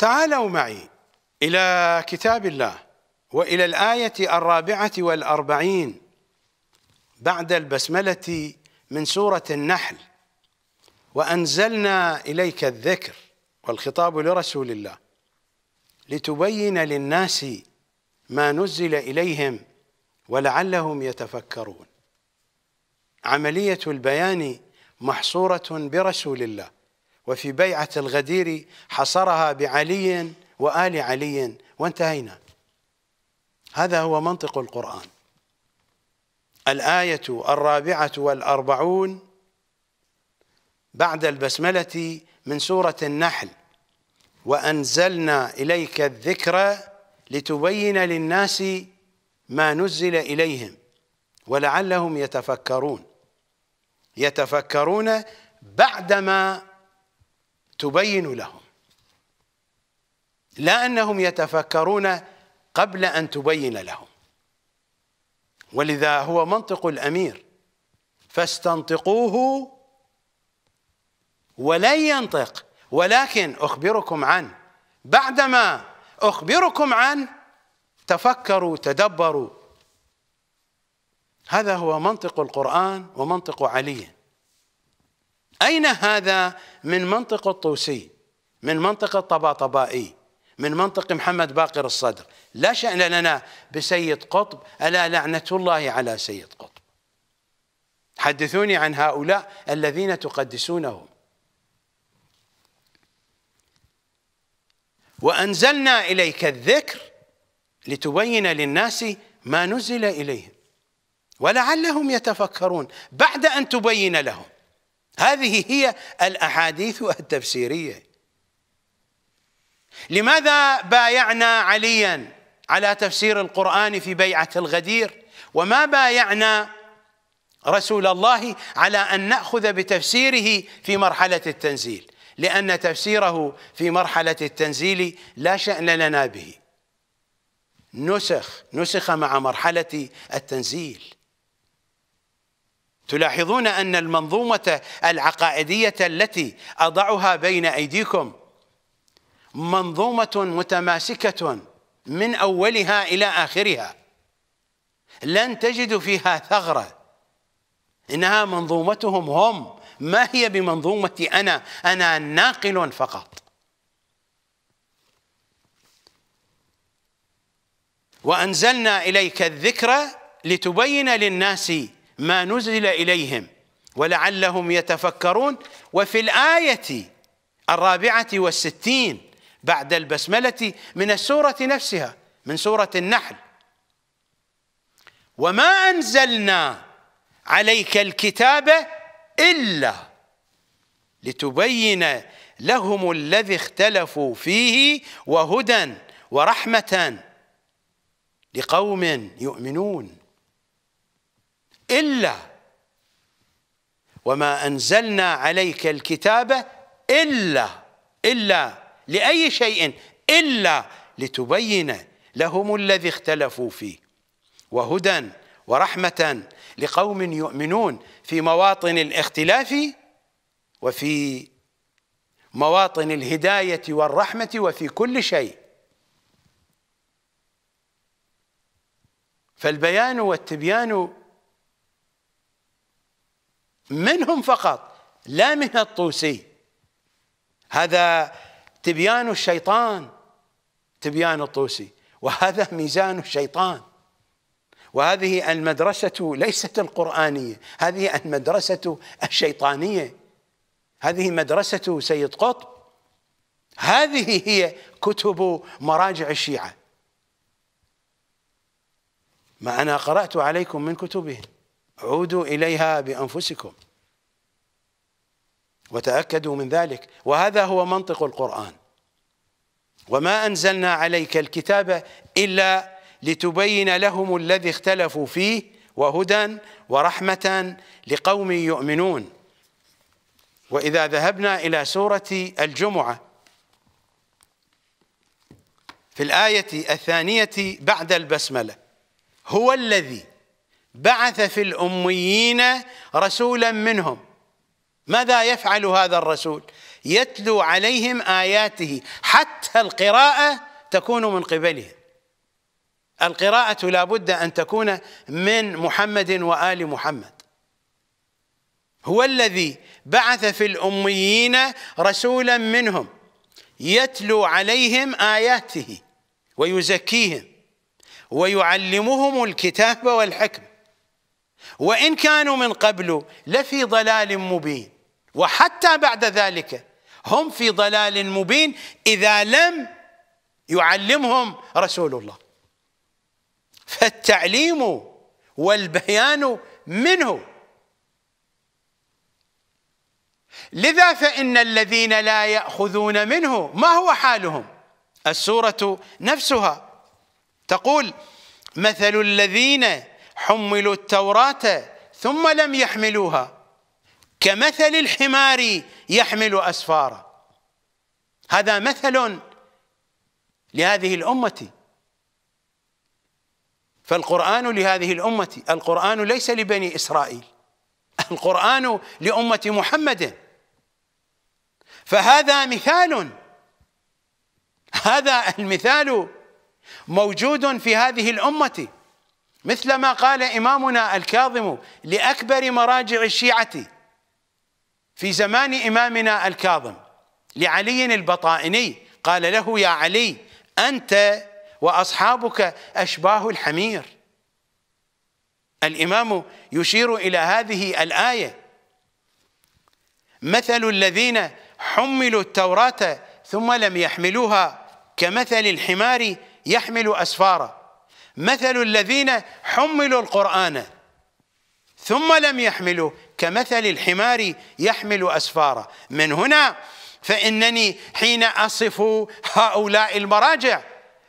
تعالوا معي إلى كتاب الله وإلى الآية الرابعة والأربعين بعد البسملة من سورة النحل وأنزلنا إليك الذكر والخطاب لرسول الله لتبين للناس ما نزل إليهم ولعلهم يتفكرون عملية البيان محصورة برسول الله وفي بيعة الغدير حصرها بعلي وآل علي وانتهينا هذا هو منطق القرآن الآية الرابعة والأربعون بعد البسملة من سورة النحل وأنزلنا إليك الذكر لتبين للناس ما نزل إليهم ولعلهم يتفكرون يتفكرون بعدما تبين لهم لا أنهم يتفكرون قبل أن تبين لهم ولذا هو منطق الأمير فاستنطقوه ولن ينطق ولكن أخبركم عنه بعدما أخبركم عنه تفكروا تدبروا هذا هو منطق القرآن ومنطق علي أين هذا من منطق الطوسي من منطق الطباطبائي من منطق محمد باقر الصدر لا شأن لنا بسيد قطب ألا لعنة الله على سيد قطب حدثوني عن هؤلاء الذين تقدسونهم وأنزلنا إليك الذكر لتبين للناس ما نزل إليهم ولعلهم يتفكرون بعد أن تبين لهم هذه هي الأحاديث التفسيرية لماذا بايعنا عليا على تفسير القرآن في بيعة الغدير وما بايعنا رسول الله على أن نأخذ بتفسيره في مرحلة التنزيل لأن تفسيره في مرحلة التنزيل لا شأن لنا به نسخ نسخ مع مرحلة التنزيل تلاحظون ان المنظومه العقائديه التي اضعها بين ايديكم منظومه متماسكه من اولها الى اخرها لن تجدوا فيها ثغره انها منظومتهم هم ما هي بمنظومه انا انا ناقل فقط وانزلنا اليك الذكر لتبين للناس ما نزل إليهم ولعلهم يتفكرون وفي الآية الرابعة والستين بعد البسملة من السورة نفسها من سورة النحل وما أنزلنا عليك الكتاب إلا لتبين لهم الذي اختلفوا فيه وهدى ورحمة لقوم يؤمنون إلا وما أنزلنا عليك الكتاب إلا إلا لأي شيء إلا لتبين لهم الذي اختلفوا فيه وهدى ورحمة لقوم يؤمنون في مواطن الاختلاف وفي مواطن الهداية والرحمة وفي كل شيء فالبيان والتبيان منهم فقط لا من الطوسي هذا تبيان الشيطان تبيان الطوسي وهذا ميزان الشيطان وهذه المدرسة ليست القرآنية هذه المدرسة الشيطانية هذه مدرسة سيد قطب هذه هي كتب مراجع الشيعة ما أنا قرأت عليكم من كتبهم عودوا إليها بأنفسكم وتأكدوا من ذلك وهذا هو منطق القرآن وما أنزلنا عليك الكتاب إلا لتبين لهم الذي اختلفوا فيه وهدى ورحمة لقوم يؤمنون وإذا ذهبنا إلى سورة الجمعة في الآية الثانية بعد البسملة هو الذي بعث في الأميين رسولا منهم ماذا يفعل هذا الرسول يتلو عليهم آياته حتى القراءة تكون من قبلهم القراءة لا بد أن تكون من محمد وآل محمد هو الذي بعث في الأميين رسولا منهم يتلو عليهم آياته ويزكيهم ويعلمهم الكتاب والحكم وإن كانوا من قبل لفي ضلال مبين وحتى بعد ذلك هم في ضلال مبين إذا لم يعلمهم رسول الله فالتعليم والبيان منه لذا فإن الذين لا يأخذون منه ما هو حالهم السورة نفسها تقول مثل الذين حملوا التوراة ثم لم يحملوها كمثل الحمار يحمل أسفارا هذا مثل لهذه الأمة فالقرآن لهذه الأمة القرآن ليس لبني إسرائيل القرآن لأمة محمد فهذا مثال هذا المثال موجود في هذه الأمة مثل ما قال إمامنا الكاظم لأكبر مراجع الشيعة في زمان إمامنا الكاظم لعلي البطائني قال له يا علي أنت وأصحابك أشباه الحمير الإمام يشير إلى هذه الآية مثل الذين حملوا التوراة ثم لم يحملوها كمثل الحمار يحمل أسفاره مثل الذين حملوا القرآن ثم لم يحملوا كمثل الحمار يحمل أسفارا من هنا فإنني حين أصف هؤلاء المراجع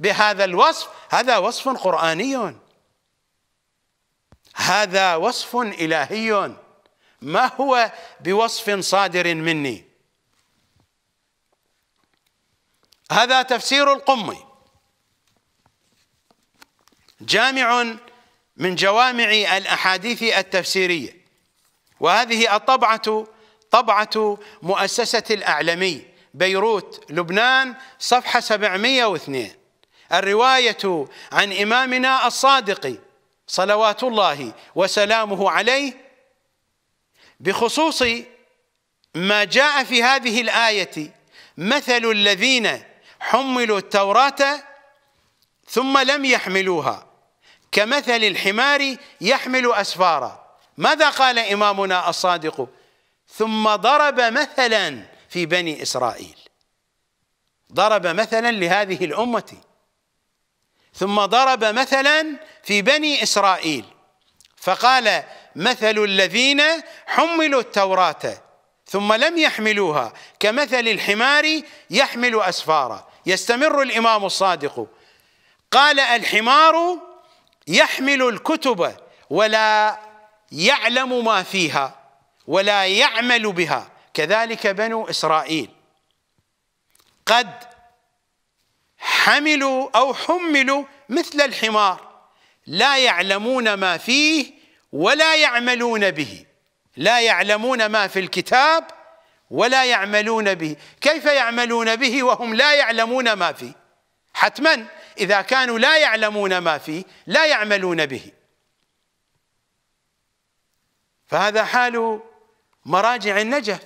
بهذا الوصف هذا وصف قرآني هذا وصف إلهي ما هو بوصف صادر مني هذا تفسير القمي جامع من جوامع الأحاديث التفسيرية وهذه الطبعة طبعة مؤسسة الأعلمي بيروت لبنان صفحة 702 الرواية عن إمامنا الصادق صلوات الله وسلامه عليه بخصوص ما جاء في هذه الآية مثل الذين حملوا التوراة ثم لم يحملوها كمثل الحمار يحمل أسفارا ماذا قال إمامنا الصادق ثم ضرب مثلا في بني إسرائيل ضرب مثلا لهذه الأمة ثم ضرب مثلا في بني إسرائيل فقال مثل الذين حملوا التوراة ثم لم يحملوها كمثل الحمار يحمل أسفارا يستمر الإمام الصادق قال الحمار يحمل الكتب ولا يعلم ما فيها ولا يعمل بها كذلك بنو إسرائيل قد حملوا أو حملوا مثل الحمار لا يعلمون ما فيه ولا يعملون به لا يعلمون ما في الكتاب ولا يعملون به كيف يعملون به وهم لا يعلمون ما فيه حتما إذا كانوا لا يعلمون ما فيه لا يعملون به فهذا حال مراجع النجف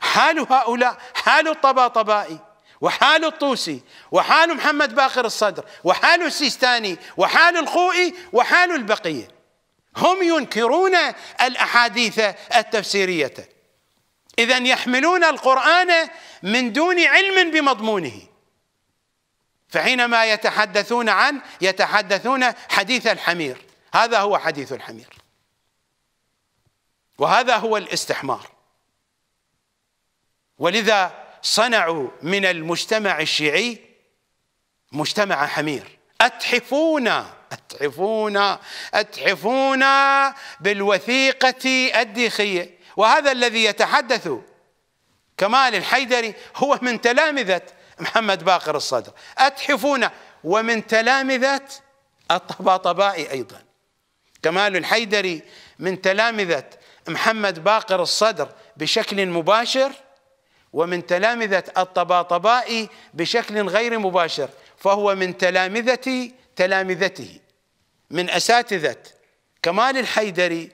حال هؤلاء حال الطباطبائي وحال الطوسي وحال محمد باقر الصدر وحال السيستاني وحال الخوئي وحال البقية هم ينكرون الأحاديث التفسيرية إذا يحملون القرآن من دون علم بمضمونه فحينما يتحدثون عن يتحدثون حديث الحمير هذا هو حديث الحمير وهذا هو الاستحمار ولذا صنعوا من المجتمع الشيعي مجتمع حمير أتحفونا أتحفونا أتحفونا بالوثيقة الديخية وهذا الذي يتحدث كمال الحيدري هو من تلامذة محمد باقر الصدر أتحفون ومن تلامذة الطباطبائي أيضا كمال الحيدري من تلامذة محمد باقر الصدر بشكل مباشر ومن تلامذة الطباطبائي بشكل غير مباشر فهو من تلامذة تلامذته من أساتذة كمال الحيدري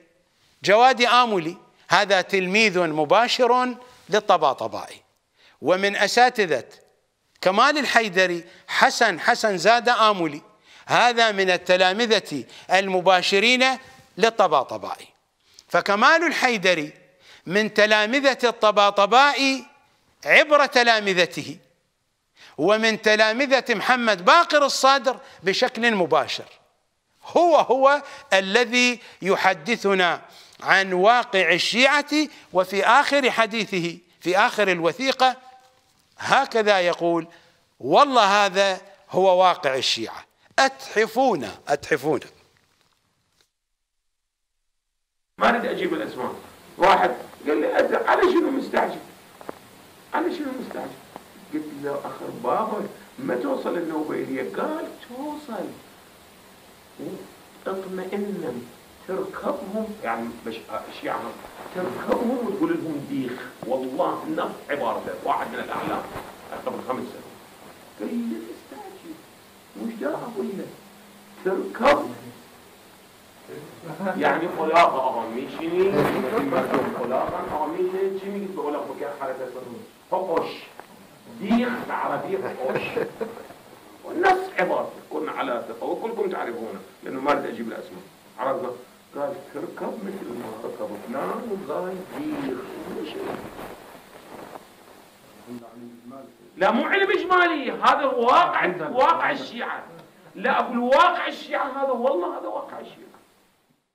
جواد آملي هذا تلميذ مباشر للطباطبائي ومن أساتذة كمال الحيدري حسن حسن زاد آملي هذا من التلامذة المباشرين للطباطبائي فكمال الحيدري من تلامذة الطباطبائي عبر تلامذته ومن تلامذة محمد باقر الصادر بشكل مباشر هو هو الذي يحدثنا عن واقع الشيعة وفي آخر حديثه في آخر الوثيقة هكذا يقول والله هذا هو واقع الشيعة أتحفونا أتحفونا ما اريد اجيب الاسماء واحد قال لي أدرك على شنو مستعجل على شنو مستعجل قلت له اخر بابا ما توصل النوبه الي قال توصل اطمئن تركبهم يعني مش يعني تركبهم وتقول لهم ديخ والله نفس عبارته واحد من الاعلام قبل خمس سنوات قال لي تستعجل استعجل وش ده اقول له تركب يعني قلاقة أغميشني خلاقه قلاقة أغميشني جيمي بقول لك مكان حركة فقش ديخ بالعربية فقش والنفس عبارته كنا على ثقة وكلكم تعرفونه لأنه ما أريد أجيب الأسماء عرفنا قال تركب مثل ما ركبت نعم والله كبير لا مو علم اجمالي هذا الواقع واقع الشيعه لا اقول واقع الشيعه هذا والله هذا واقع الشيعه